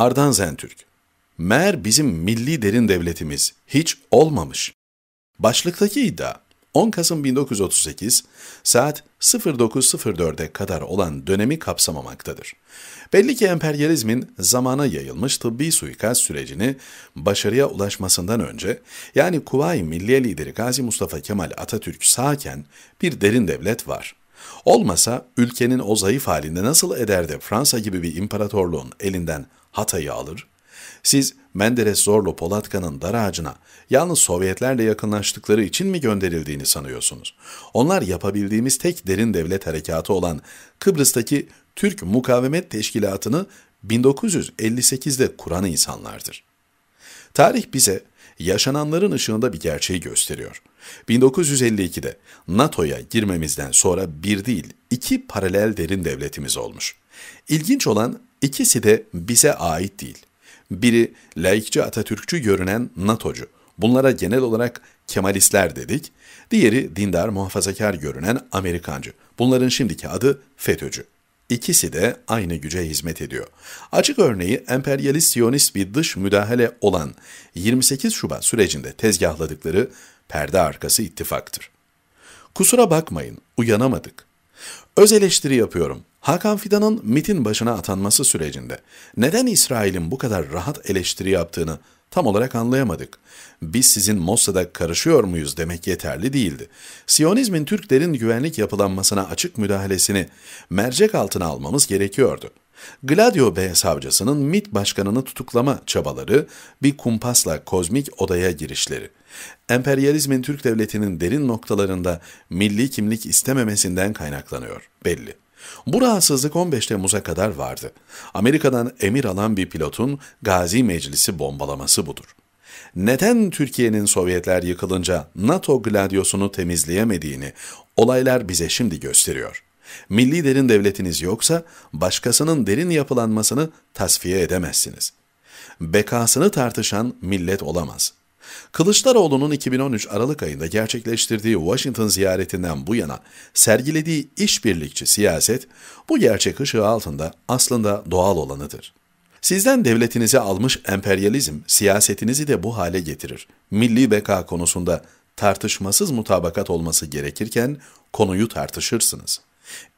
Ardan Zentürk. mer bizim milli derin devletimiz hiç olmamış. Başlıktaki iddia 10 Kasım 1938 saat 09.04'e kadar olan dönemi kapsamamaktadır. Belli ki emperyalizmin zamana yayılmış tıbbi suikast sürecini başarıya ulaşmasından önce yani Kuvayi Milliye lideri Gazi Mustafa Kemal Atatürk sağken bir derin devlet var. Olmasa ülkenin o zayıf halinde nasıl eder de Fransa gibi bir imparatorluğun elinden Hatay'ı alır, siz Menderes Zorlu Polatkan'ın dar ağacına yalnız Sovyetlerle yakınlaştıkları için mi gönderildiğini sanıyorsunuz? Onlar yapabildiğimiz tek derin devlet harekatı olan Kıbrıs'taki Türk Mukavemet Teşkilatı'nı 1958'de kuran insanlardır. Tarih bize yaşananların ışığında bir gerçeği gösteriyor. 1952'de NATO'ya girmemizden sonra bir değil iki paralel derin devletimiz olmuş. İlginç olan İkisi de bize ait değil. Biri laikçi Atatürkçü görünen NATO'cu. Bunlara genel olarak Kemalistler dedik. Diğeri dindar muhafazakar görünen Amerikancı. Bunların şimdiki adı FETÖ'cü. İkisi de aynı güce hizmet ediyor. Açık örneği emperyalist siyonist bir dış müdahale olan 28 Şubat sürecinde tezgahladıkları perde arkası ittifaktır. Kusura bakmayın, uyanamadık. Öz eleştiri yapıyorum. Hakan Fidan'ın MIT'in başına atanması sürecinde neden İsrail'in bu kadar rahat eleştiri yaptığını tam olarak anlayamadık. Biz sizin Mossad'a karışıyor muyuz demek yeterli değildi. Siyonizmin Türklerin güvenlik yapılanmasına açık müdahalesini mercek altına almamız gerekiyordu. Gladio B savcısının MIT başkanını tutuklama çabaları, bir kumpasla kozmik odaya girişleri, emperyalizmin Türk devletinin derin noktalarında milli kimlik istememesinden kaynaklanıyor, belli. Bu rahatsızlık 15 Temmuz'a kadar vardı. Amerika'dan emir alan bir pilotun Gazi Meclisi bombalaması budur. Neden Türkiye'nin Sovyetler yıkılınca NATO gladyosunu temizleyemediğini olaylar bize şimdi gösteriyor. Milli derin devletiniz yoksa başkasının derin yapılanmasını tasfiye edemezsiniz. Bekasını tartışan millet olamaz.'' Kılıçdaroğlu'nun 2013 Aralık ayında gerçekleştirdiği Washington ziyaretinden bu yana sergilediği işbirlikçi siyaset, bu gerçek ışığı altında aslında doğal olanıdır. Sizden devletinizi almış emperyalizm siyasetinizi de bu hale getirir. Milli beka konusunda tartışmasız mutabakat olması gerekirken konuyu tartışırsınız.''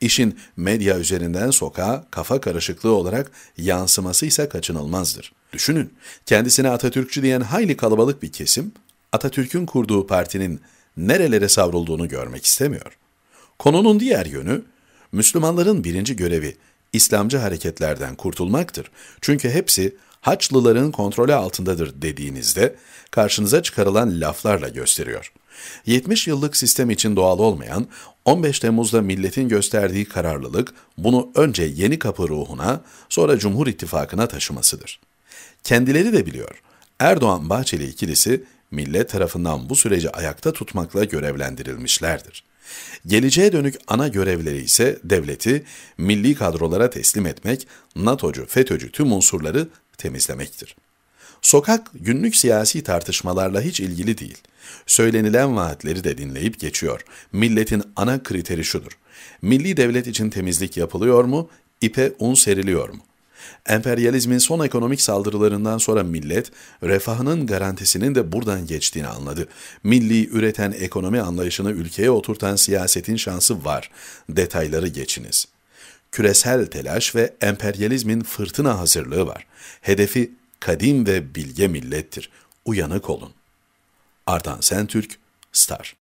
İşin medya üzerinden sokağa kafa karışıklığı olarak yansıması ise kaçınılmazdır. Düşünün, kendisine Atatürkçü diyen hayli kalabalık bir kesim, Atatürk'ün kurduğu partinin nerelere savrulduğunu görmek istemiyor. Konunun diğer yönü, Müslümanların birinci görevi İslamcı hareketlerden kurtulmaktır. Çünkü hepsi Haçlıların kontrolü altındadır dediğinizde karşınıza çıkarılan laflarla gösteriyor. 70 yıllık sistem için doğal olmayan 15 Temmuz'da milletin gösterdiği kararlılık bunu önce yeni kapı ruhuna sonra Cumhur İttifakı'na taşımasıdır. Kendileri de biliyor. Erdoğan Bahçeli ikilisi millet tarafından bu süreci ayakta tutmakla görevlendirilmişlerdir. Geleceğe dönük ana görevleri ise devleti milli kadrolara teslim etmek, NATO'cu, FETÖ'cü tüm unsurları temizlemektir. Sokak günlük siyasi tartışmalarla hiç ilgili değil. Söylenilen vaatleri de dinleyip geçiyor. Milletin ana kriteri şudur. Milli devlet için temizlik yapılıyor mu? ipe un seriliyor mu? Emperyalizmin son ekonomik saldırılarından sonra millet, refahının garantisinin de buradan geçtiğini anladı. Milli üreten ekonomi anlayışını ülkeye oturtan siyasetin şansı var. Detayları geçiniz.'' küresel telaş ve emperyalizmin fırtına hazırlığı var. Hedefi kadim ve bilge millettir. Uyanık olun. Ardan Türk Star